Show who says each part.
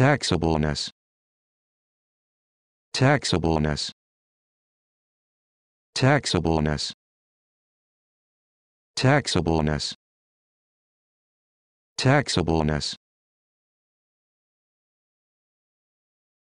Speaker 1: taxableness taxableness taxableness taxableness taxableness